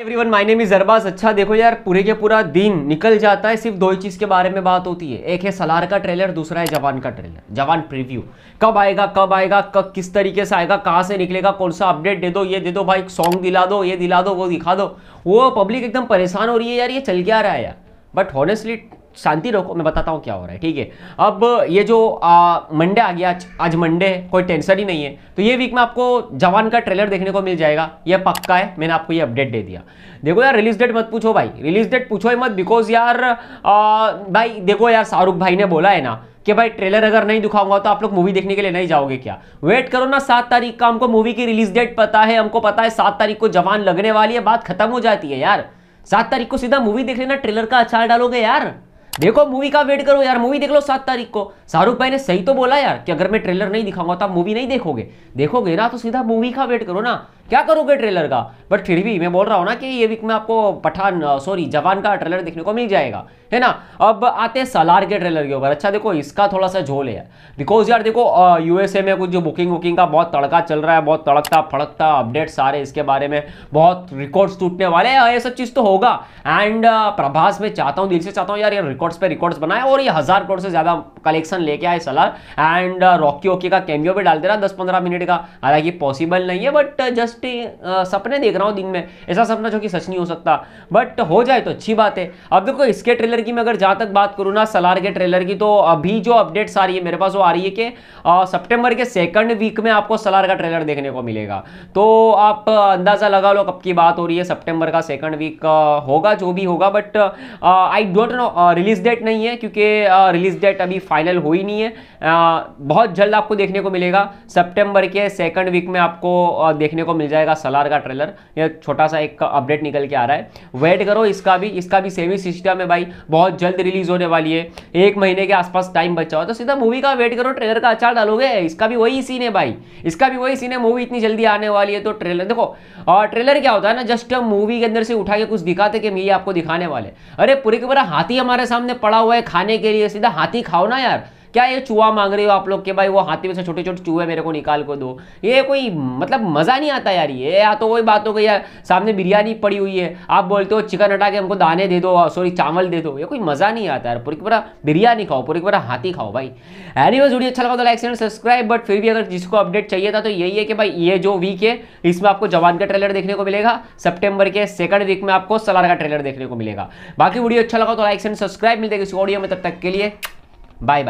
Every everyone name is Arbaaz अच्छा देखो यार पूरे के पूरा दिन निकल जाता है सिर्फ दो ही चीज़ के बारे में बात होती है एक है सलार का ट्रेलर दूसरा है जवान का ट्रेलर जवान प्रीव्यू कब आएगा कब आएगा कब किस तरीके से आएगा कहाँ से निकलेगा कौन सा अपडेट दे दो ये दे दो भाई सॉन्ग दिला दो ये दिला दो वो दिखा दो वो पब्लिक एकदम परेशान हो रही है यार ये चल क्या रहा है यार बट ऑनेस्टली शांति रखो मैं बताता हूँ क्या हो रहा है ठीक है अब ये जो मंडे आ गया आज आज मंडे कोई टेंशन ही नहीं है तो ये वीक में आपको जवान का ट्रेलर देखने को मिल जाएगा ये पक्का है मैंने आपको ये अपडेट दे दिया देखो यार रिलीज डेट मत पूछो भाई रिलीज डेट पूछो ही मत बिकॉज यार आ, भाई देखो यार शाहरुख भाई ने बोला है ना कि भाई ट्रेलर अगर नहीं दिखाऊंगा तो आप लोग मूवी देखने के लिए नहीं जाओगे क्या वेट करो ना सात तारीख का हमको मूवी की रिलीज डेट पता है हमको पता है सात तारीख को जवान लगने वाली है बात खत्म हो जाती है यार सात तारीख को सीधा मूवी देख लेना ट्रेलर का अचार डालोगे यार देखो मूवी का वेट करो यार मूवी देख लो सात तारीख को शाहरुख भाई ने सही तो बोला यार कि अगर मैं ट्रेलर नहीं दिखाऊंगा तो आप मूवी नहीं देखोगे देखोगे ना तो सीधा मूवी का वेट करो ना क्या करोगे ट्रेलर का बट फिर भी मैं बोल रहा हूँ ना कि ये वीक में आपको पठान सॉरी जवान का ट्रेलर देखने को मिल जाएगा है ना अब आते हैं सलार के ट्रेलर के ऊपर अच्छा देखो इसका थोड़ा सा झोल है बिकॉज यार देखो यूएसए में कुछ जो बुकिंग वुकिंग का बहुत तड़का चल रहा है बहुत तड़कता फड़कता अपडेट सारे इसके बारे में बहुत रिकॉर्ड्स टूटने वाले हैं हाँ, ये सब चीज़ तो होगा एंड प्रभास में चाहता हूँ दिल से चाहता हूँ यार ये रिकॉर्ड रिकॉर्ड्स पे रिकॉर्ड्स बनाए और ये हज़ार करोड़ से ज़्यादा कलेक्शन लेके आए सलार एंड रॉकी ओके का कैमियो भी डाल देना दस पंद्रह मिनट का हालांकि पॉसिबल नहीं है बट जस्ट uh, uh, सपने देख रहा हूँ दिन में ऐसा सपना जो कि सच नहीं हो सकता बट हो जाए तो अच्छी बात है अब देखो इसके ट्रेलर की मैं अगर जहाँ तक बात करूँ ना सलार के ट्रेलर की तो अभी जो अपडेट्स आ रही है मेरे पास वो आ रही है कि सेप्टेम्बर uh, के सेकंड वीक में आपको सलार का ट्रेलर देखने को मिलेगा तो आप अंदाज़ा लगा लो कब की बात हो रही है सेप्टेम्बर का सेकंड वीक होगा जो भी होगा but I don't know release date नहीं है क्योंकि रिलीज डेट अभी फाइनल हुई नहीं है आ, बहुत जल्द आपको देखने को मिलेगा सितंबर के सेकंड वीक में आपको देखने को मिल जाएगा सलार का ट्रेलर यह छोटा सा एक अपडेट निकल के आ रहा है वेट करो इसका भी इसका भी सेमी सिस्टम है भाई बहुत जल्द रिलीज होने वाली है एक महीने के आसपास टाइम बचा हो तो सीधा मूवी का वेट करो ट्रेलर का अचार डालोगे इसका भी वही सीन है भाई इसका भी वही सीन है मूवी इतनी जल्दी आने वाली है तो ट्रेलर देखो और ट्रेलर क्या होता है ना जस्ट मूवी के अंदर से उठा के कुछ दिखाते कि ये आपको दिखाने वाले अरे पूरे के पूरा हाथी हमारे सामने पड़ा हुआ है खाने के लिए सीधा हाथी खाओ ना यार क्या ये चूहा मांग रहे हो आप लोग के भाई वो हाथी में से छोटे छोटे चूहे मेरे को निकाल को दो ये कोई मतलब मज़ा नहीं आता यार ये या तो वही बात हो गई यार सामने बिरयानी पड़ी हुई है आप बोलते हो चिकन हटा के हमको दाने दे दो सॉरी चावल दे दो ये कोई मज़ा नहीं आता यार पूरी पूरा बिरयानी खाओ पूरी पूरा हाथी खाओ भाई एनी वो जुड़ी अच्छा लगा तो लाइक एंड सब्सक्राइब बट फिर भी अगर जिसको अपडेट चाहिए था तो यही है कि भाई ये जो वीक है इसमें आपको जवान का ट्रेलर देखने को मिलेगा सेप्टेम्बर के सेकंड वीक में आपको सलार का ट्रेलर देखने को मिलेगा बाकी वीडियो अच्छा लगा तो लाइक एंड सब्सक्राइब मिलते हैं इस ऑडियो में तब तक के लिए Bye bye.